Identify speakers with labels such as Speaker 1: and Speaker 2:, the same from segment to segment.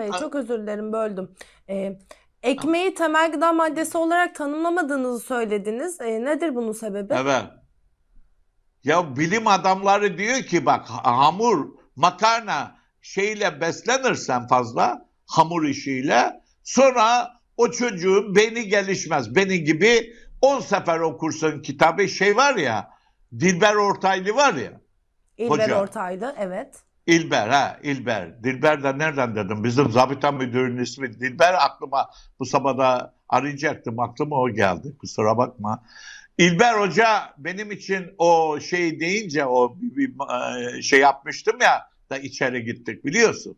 Speaker 1: Hasan Bey çok özür dilerim böldüm. Ee, ekmeği temel gıda maddesi olarak tanımlamadığınızı söylediniz. Ee, nedir bunun sebebi? Evet. Ya bilim adamları diyor ki bak hamur, makarna şeyle beslenirsen fazla hamur işiyle sonra o çocuğun beni gelişmez. Beni gibi 10 sefer okursun kitabı şey var ya Dilber Ortaylı var ya. Dilber Ortaylı evet. İlber ha İlber. Dilber de nereden dedim? Bizim zabıta müdürünün ismi Dilber aklıma bu sabah da arayacaktım. Aklıma o geldi. Kusura bakma. İlber Hoca benim için o şey deyince o bir, bir e, şey yapmıştım ya da içeri gittik biliyorsun.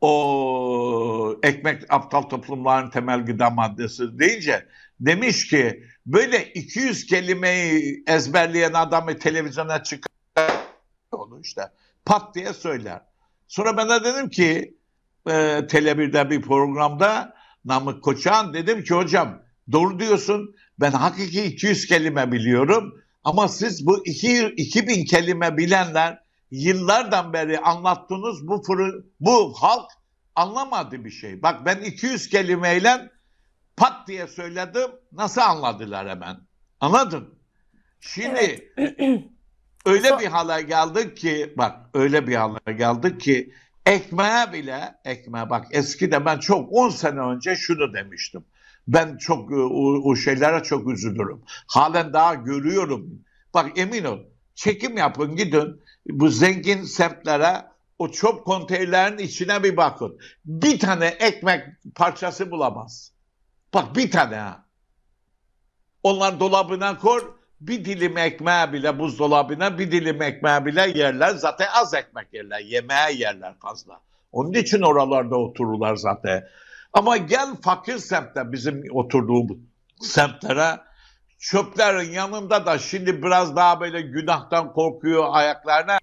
Speaker 1: O ekmek aptal toplumların temel gıda maddesi deyince demiş ki böyle 200 kelimeyi ezberleyen adamı televizyona çıkar bu işler. Pat diye söyler. Sonra ben de dedim ki e, Tel Aviv'de bir programda Namık Koçan dedim ki hocam doğru diyorsun ben hakiki 200 kelime biliyorum ama siz bu 2000 kelime bilenler yıllardan beri anlattığınız bu fırın, bu halk anlamadı bir şey. Bak ben 200 kelimeyle pat diye söyledim. Nasıl anladılar hemen? Anladın? Şimdi evet. öyle bir hale geldik ki bak öyle bir hale geldik ki ekmeğe bile ekmeğe bak eski de ben çok 10 sene önce şunu demiştim. Ben çok e, o, o şeylere çok üzülürüm. Halen daha görüyorum. Bak emin ol çekim yapın gidin bu zengin semtlere o çöp konteynerlerin içine bir bakın. Bir tane ekmek parçası bulamaz. Bak bir tane ha. Onlar dolabına koy, bir dilim ekmeğe bile buzdolabına bir dilim ekmeğe bile yerler. Zaten az ekmek yerler. Yemeğe yerler fazla. Onun için oralarda otururlar zaten. Ama gel fakir semtte bizim oturduğumuz semtlere çöplerin yanında da şimdi biraz daha böyle günahtan korkuyor ayaklarına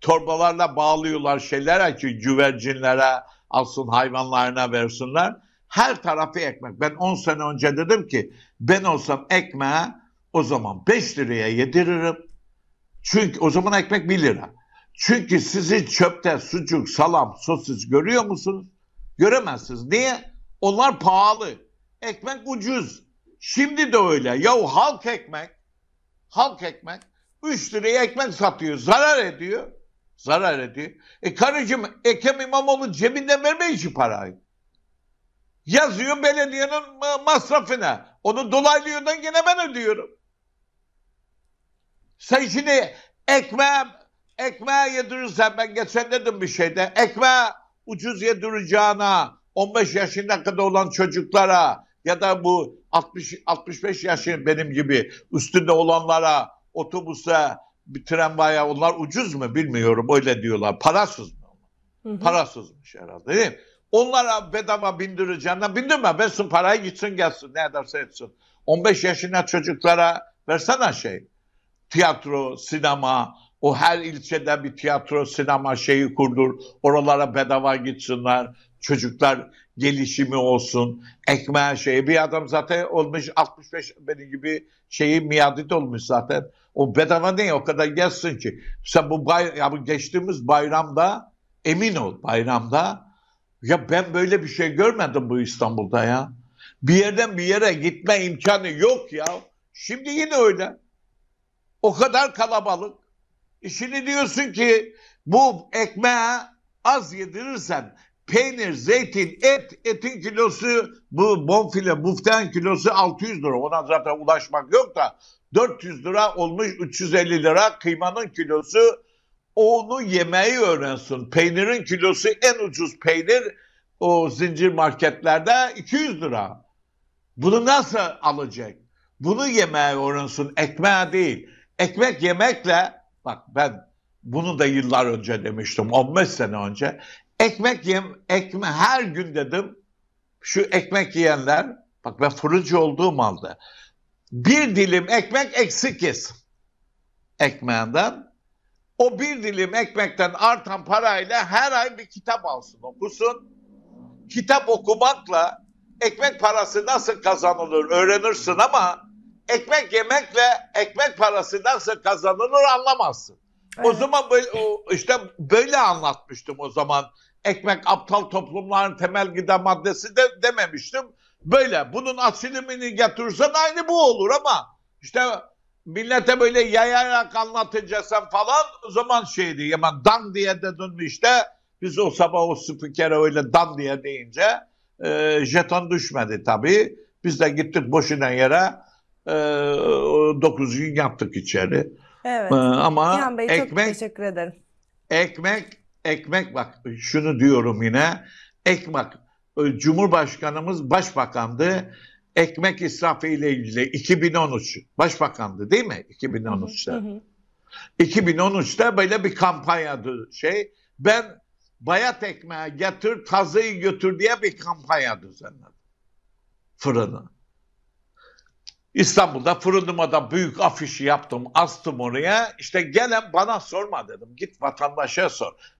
Speaker 1: torbalarla bağlıyorlar şeyler ki güvercinlere alsın hayvanlarına versinler. Her tarafı ekmek. Ben 10 sene önce dedim ki ben olsam ekmeğe o zaman 5 liraya yediririm. Çünkü o zaman ekmek 1 lira. Çünkü sizin çöpte sucuk, salam, sosis görüyor musunuz? Göremezsiniz. Niye? Onlar pahalı. Ekmek ucuz. Şimdi de öyle. Yahu halk ekmek, halk ekmek 3 liraya ekmek satıyor. Zarar ediyor. Zarar ediyor. E karıcığım Ekrem İmamoğlu cebinden vermeyin şu parayı. Yazıyor belediyenin masrafına. Onu dolaylı yoldan gene ben ödüyorum. Sen şimdi ekmeğe, ekmeğe yedirirsen ben geçen dedim bir şeyde. Ekmeğe ucuz yedireceğine 15 yaşına kadar olan çocuklara ya da bu 60 65 yaşın benim gibi üstünde olanlara otobüse bir tramvaya onlar ucuz mu bilmiyorum öyle diyorlar. Parasız mı? Hı hı. Parasızmış herhalde değil mi? Onlara bedava bindireceğinden bindirme versin parayı gitsin gelsin ne ederse etsin. 15 yaşına çocuklara versene şey tiyatro, sinema, o her ilçede bir tiyatro, sinema şeyi kurdur. Oralara bedava gitsinler. Çocuklar gelişimi olsun. Ekmeğe şeyi. Bir adam zaten olmuş 65 benim gibi şeyi miyadit olmuş zaten. O bedava ne o kadar gelsin ki. Sen bu, bay, ya bu geçtiğimiz bayramda emin ol bayramda ya ben böyle bir şey görmedim bu İstanbul'da ya. Bir yerden bir yere gitme imkanı yok ya. Şimdi yine öyle. O kadar kalabalık. E şimdi diyorsun ki bu ekmeğe az yedirirsen peynir, zeytin, et, etin kilosu bu bonfile, buften kilosu 600 lira. Ona zaten ulaşmak yok da 400 lira olmuş 350 lira kıymanın kilosu onu yemeyi öğrensin. Peynirin kilosu en ucuz peynir o zincir marketlerde 200 lira. Bunu nasıl alacak? Bunu yemeği öğrensin. Ekmeğe değil ekmek yemekle bak ben bunu da yıllar önce demiştim 15 sene önce ekmek yem ekme her gün dedim şu ekmek yiyenler bak ben fırıncı olduğum halde bir dilim ekmek eksikiz ekmeğinden. O bir dilim ekmekten artan parayla her ay bir kitap alsın okusun. Kitap okumakla ekmek parası nasıl kazanılır öğrenirsin ama ekmek yemekle ekmek parası nasıl kazanılır anlamazsın. Evet. O zaman böyle, işte böyle anlatmıştım o zaman. Ekmek aptal toplumların temel gıda maddesi de dememiştim. Böyle bunun asilimini getirirsen aynı bu olur ama işte millete böyle yayarak anlatacaksan falan o zaman şeydi. diyeyim. Yani dan diye dedin işte biz o sabah o spikere öyle dan diye deyince e, jeton düşmedi tabii. Biz de gittik boşuna yere 9 ee, gün yaptık içeri. Evet. Ee, ama İlhan Bey ekmek, çok teşekkür ederim. Ekmek, ekmek bak şunu diyorum yine. Ekmek, e, Cumhurbaşkanımız başbakandı. Ekmek israfı ile ilgili 2013 başbakandı değil mi? 2013'te. 2013'te böyle bir kampanyadı şey. Ben bayat ekmeği getir, tazıyı götür diye bir kampanya düzenledim. Fırını. İstanbul'da fırınımada büyük afişi yaptım, astım oraya. İşte gelen bana sorma dedim. Git vatandaşa sor.